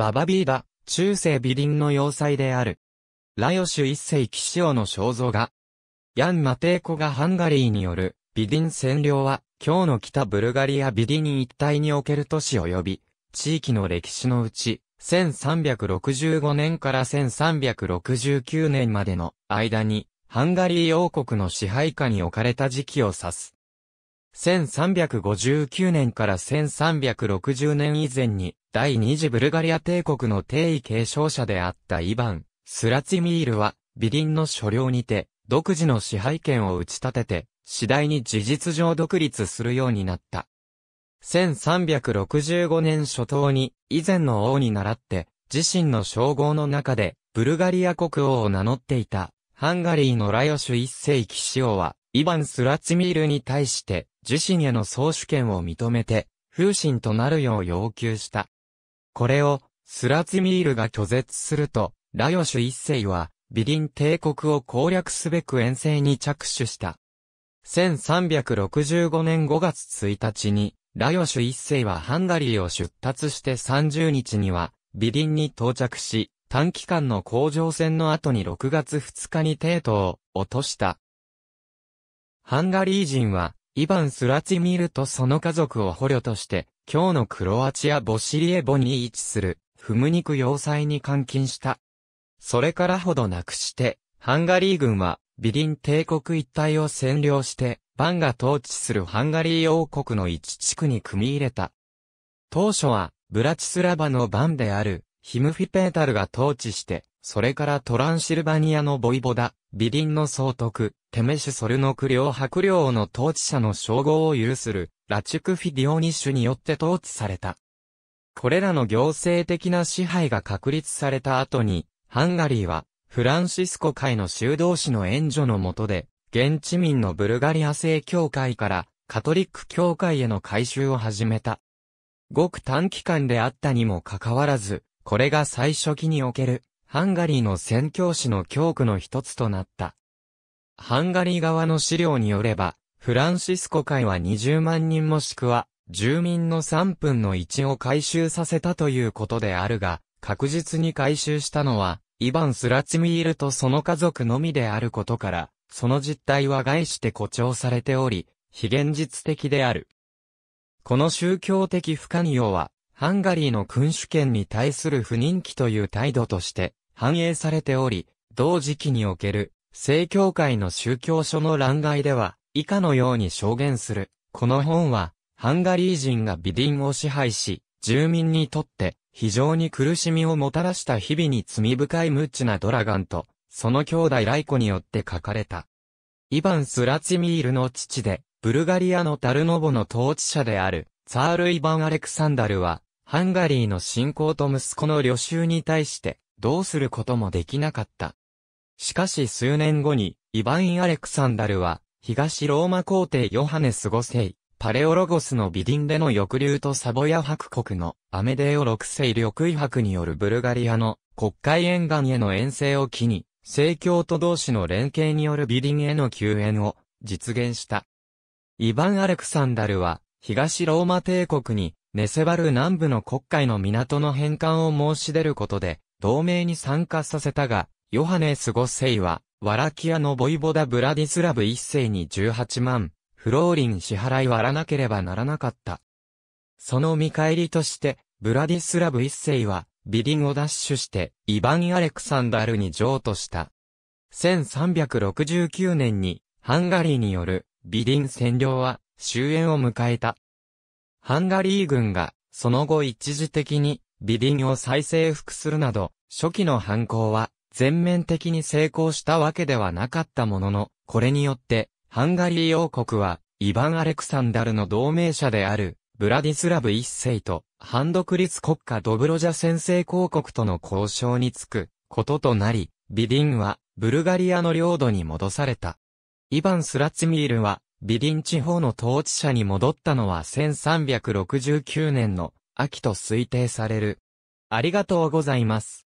ババビーバ、中世美林の要塞である。ラヨシュ一世騎士王の肖像画。ヤン・マテーコがハンガリーによる美林占領は、今日の北ブルガリア美林一帯における都市及び、地域の歴史のうち、1365年から1369年までの間に、ハンガリー王国の支配下に置かれた時期を指す。1359年から1360年以前に、第二次ブルガリア帝国の帝位継承者であったイヴァン、スラチミールは、ビリンの所領にて、独自の支配権を打ち立てて、次第に事実上独立するようになった。1365年初頭に、以前の王に倣って、自身の称号の中で、ブルガリア国王を名乗っていた、ハンガリーのラヨシュ一世騎士王は、イヴァン・スラチミールに対して、自身への総主権を認めて、風神となるよう要求した。これを、スラツミールが拒絶すると、ラヨシュ一世は、ビリン帝国を攻略すべく遠征に着手した。1365年5月1日に、ラヨシュ一世はハンガリーを出発して30日には、ビリンに到着し、短期間の甲状戦の後に6月2日に帝都を落とした。ハンガリー人は、イバン・スラチミルとその家族を捕虜として、今日のクロアチア・ボシリエボに位置する、フムニク要塞に監禁した。それからほどなくして、ハンガリー軍は、ビリン帝国一帯を占領して、バンが統治するハンガリー王国の一地区に組み入れた。当初は、ブラチスラバのバンである、ヒムフィペータルが統治して、それからトランシルバニアのボイボダ、ビリンの総督、テメシュソルノク領白領の統治者の称号を有する、ラチュクフィディオニッシュによって統治された。これらの行政的な支配が確立された後に、ハンガリーは、フランシスコ会の修道士の援助のもとで、現地民のブルガリア正教会からカトリック教会への改修を始めた。ごく短期間であったにもかかわらず、これが最初期におけるハンガリーの宣教師の教区の一つとなった。ハンガリー側の資料によれば、フランシスコ会は20万人もしくは、住民の3分の1を回収させたということであるが、確実に回収したのは、イヴァン・スラチミールとその家族のみであることから、その実態は概して誇張されており、非現実的である。この宗教的不寛容は、ハンガリーの君主権に対する不人気という態度として、反映されており、同時期における、正教会の宗教書の欄外では、以下のように証言する。この本は、ハンガリー人がビディンを支配し、住民にとって、非常に苦しみをもたらした日々に罪深い無知なドラガンと、その兄弟ライコによって書かれた。イヴァン・スラチミールの父で、ブルガリアのタルノボの統治者である、ツァール・イヴァン・アレクサンダルは、ハンガリーの信仰と息子の旅衆に対して、どうすることもできなかった。しかし数年後に、イヴァイン・アレクサンダルは、東ローマ皇帝ヨハネス5世、パレオロゴスのビディンでの抑留とサボヤ伯国のアメデオ6世緑威伯によるブルガリアの国会沿岸への遠征を機に、政教と同士の連携によるビディンへの救援を実現した。イヴァン・アレクサンダルは、東ローマ帝国に、ネセバル南部の国会の港の返還を申し出ることで、同盟に参加させたが、ヨハネス5世は、ワラキアのボイボダ・ブラディスラブ1世に18万、フローリン支払い割らなければならなかった。その見返りとして、ブラディスラブ1世は、ビリンを奪取して、イヴァン・アレクサンダルに譲渡した。1369年に、ハンガリーによる、ビリン占領は、終焉を迎えた。ハンガリー軍が、その後一時的に、ビディンを再征服するなど、初期の反抗は全面的に成功したわけではなかったものの、これによって、ハンガリー王国は、イヴァン・アレクサンダルの同盟者である、ブラディスラブ一世と、反独立国家ドブロジャ先制公国との交渉につく、こととなり、ビディンは、ブルガリアの領土に戻された。イヴァン・スラチミールは、ビディン地方の統治者に戻ったのは1369年の秋と推定される。ありがとうございます。